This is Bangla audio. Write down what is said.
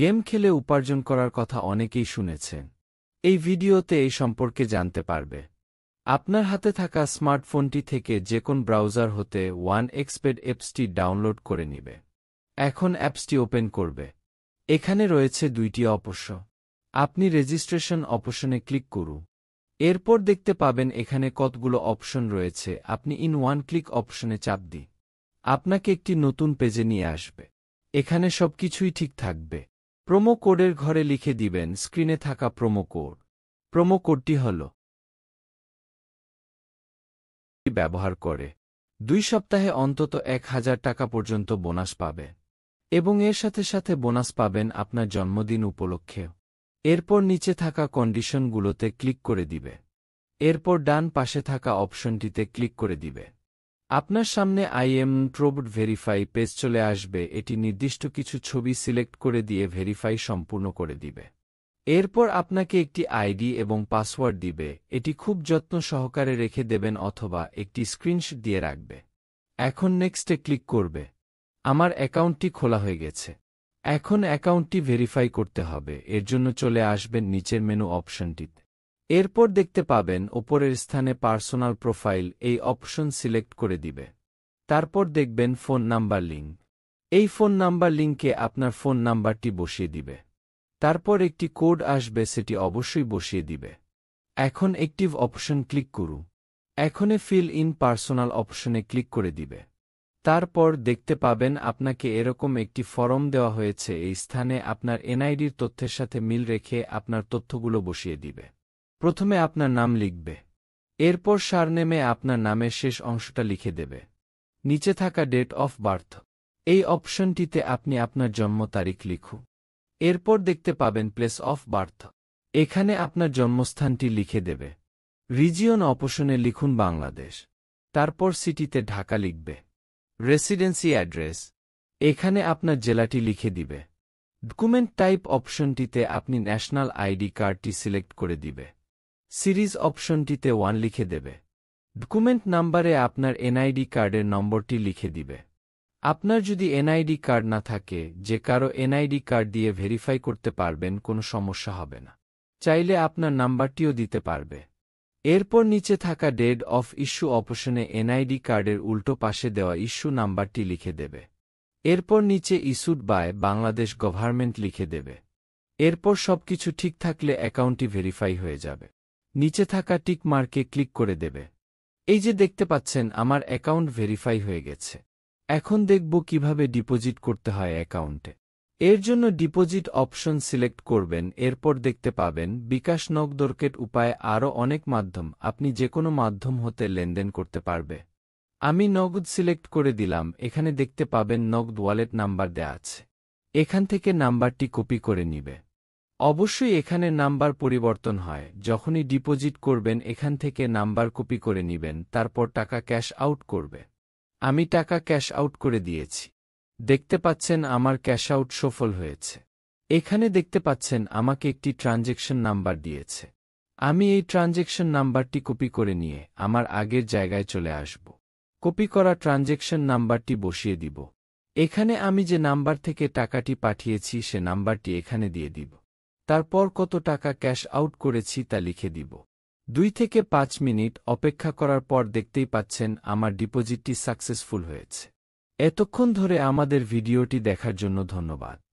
গেম খেলে উপার্জন করার কথা অনেকেই শুনেছেন এই ভিডিওতে এই সম্পর্কে জানতে পারবে আপনার হাতে থাকা স্মার্টফোনটি থেকে যে কোন ব্রাউজার হতে ওয়ান এক্সপেড অ্যাপসটি ডাউনলোড করে নিবে এখন অ্যাপসটি ওপেন করবে এখানে রয়েছে দুইটি অপস্য আপনি রেজিস্ট্রেশন অপশনে ক্লিক করুন এরপর দেখতে পাবেন এখানে কতগুলো অপশন রয়েছে আপনি ইন ওয়ান ক্লিক অপশনে চাপ দিন আপনাকে একটি নতুন পেজে নিয়ে আসবে এখানে সবকিছুই ঠিক থাকবে প্রোমো কোডের ঘরে লিখে দিবেন স্ক্রিনে থাকা প্রোমো কোড প্রোমো কোডটি হল ব্যবহার করে দুই সপ্তাহে অন্তত এক হাজার টাকা পর্যন্ত বোনাস পাবে এবং এর সাথে সাথে বোনাস পাবেন আপনার জন্মদিন উপলক্ষে এরপর নিচে থাকা কন্ডিশনগুলোতে ক্লিক করে দিবে এরপর ডান পাশে থাকা অপশনটিতে ক্লিক করে দিবে আপনার সামনে I am proved verify page চলে আসবে এটি নির্দিষ্ট কিছু ছবি সিলেক্ট করে দিয়ে ভেরিফাই সম্পূর্ণ করে দিবে এরপর আপনাকে একটি আইডি এবং পাসওয়ার্ড দিবে এটি খুব যত্ন সহকারে রেখে দেবেন অথবা একটি স্ক্রিনশট দিয়ে রাখবে এখন নেক্সটে ক্লিক করবে আমার অ্যাকাউন্টটি খোলা হয়ে গেছে এখন অ্যাকাউন্টটি ভেরিফাই করতে হবে এর জন্য চলে আসবেন নিচের মেনু অপশনটিতে এরপর দেখতে পাবেন ওপরের স্থানে পার্সোনাল প্রোফাইল এই অপশন সিলেক্ট করে দিবে তারপর দেখবেন ফোন নাম্বার লিঙ্ক এই ফোন নাম্বার লিঙ্কে আপনার ফোন নাম্বারটি বসিয়ে দিবে তারপর একটি কোড আসবে সেটি অবশ্যই বসিয়ে দিবে এখন অ্যাক্টিভ অপশন ক্লিক করু এখনে ফিল ইন পার্সোনাল অপশনে ক্লিক করে দিবে তারপর দেখতে পাবেন আপনাকে এরকম একটি ফরম দেওয়া হয়েছে এই স্থানে আপনার এনআইডির তথ্যের সাথে মিল রেখে আপনার তথ্যগুলো বসিয়ে দিবে প্রথমে আপনার নাম লিখবে এরপর সারনেমে আপনার নামের শেষ অংশটা লিখে দেবে নিচে থাকা ডেট অফ বার্থ এই অপশনটিতে আপনি আপনার জন্ম তারিখ লিখু এরপর দেখতে পাবেন প্লেস অফ বার্থ এখানে আপনার জন্মস্থানটি লিখে দেবে রিজিয়ন অপশনে লিখুন বাংলাদেশ তারপর সিটিতে ঢাকা লিখবে রেসিডেন্সি অ্যাড্রেস এখানে আপনার জেলাটি লিখে দিবে ডকুমেন্ট টাইপ অপশনটিতে আপনি ন্যাশনাল আইডি কার্ডটি সিলেক্ট করে দিবে সিরিজ অপশনটিতে ওয়ান লিখে দেবে ডকুমেন্ট নাম্বারে আপনার এনআইডি কার্ডের নম্বরটি লিখে দিবে আপনার যদি এনআইডি কার্ড না থাকে যে কারো এনআইডি কার্ড দিয়ে ভেরিফাই করতে পারবেন কোনো সমস্যা হবে না চাইলে আপনার নাম্বারটিও দিতে পারবে এরপর নিচে থাকা ডেড অফ ইস্যু অপশনে এনআইডি কার্ডের উল্টো পাশে দেওয়া ইস্যু নাম্বারটি লিখে দেবে এরপর নিচে ইস্যুড বায় বাংলাদেশ গভর্নমেন্ট লিখে দেবে এরপর সবকিছু ঠিক থাকলে অ্যাকাউন্টটি ভেরিফাই হয়ে যাবে নিচে থাকা টিক মার্কে ক্লিক করে দেবে এই যে দেখতে পাচ্ছেন আমার অ্যাকাউন্ট ভেরিফাই হয়ে গেছে এখন দেখব কিভাবে ডিপোজিট করতে হয় অ্যাকাউন্টে এর জন্য ডিপোজিট অপশন সিলেক্ট করবেন এরপর দেখতে পাবেন বিকাশ নগদরকেট উপায়ে আরও অনেক মাধ্যম আপনি যে কোনো মাধ্যম হতে লেনদেন করতে পারবে আমি নগদ সিলেক্ট করে দিলাম এখানে দেখতে পাবেন নগদ ওয়ালেট নাম্বার দেয়া আছে এখান থেকে নাম্বারটি কপি করে নিবে অবশ্যই এখানে নাম্বার পরিবর্তন হয় যখনই ডিপোজিট করবেন এখান থেকে নাম্বার কপি করে নেবেন তারপর টাকা ক্যাশ আউট করবে আমি টাকা ক্যাশ আউট করে দিয়েছি দেখতে পাচ্ছেন আমার ক্যাশ আউট সফল হয়েছে এখানে দেখতে পাচ্ছেন আমাকে একটি ট্রানজেকশন নাম্বার দিয়েছে আমি এই ট্রানজেকশন নাম্বারটি কপি করে নিয়ে আমার আগের জায়গায় চলে আসব কপি করা ট্রানজেকশন নাম্বারটি বসিয়ে দিব এখানে আমি যে নাম্বার থেকে টাকাটি পাঠিয়েছি সে নাম্বারটি এখানে দিয়ে দিব তারপর কত টাকা ক্যাশ আউট করেছি তা লিখে দিব দুই থেকে পাঁচ মিনিট অপেক্ষা করার পর দেখতেই পাচ্ছেন আমার ডিপোজিটটি সাকসেসফুল হয়েছে এতক্ষণ ধরে আমাদের ভিডিওটি দেখার জন্য ধন্যবাদ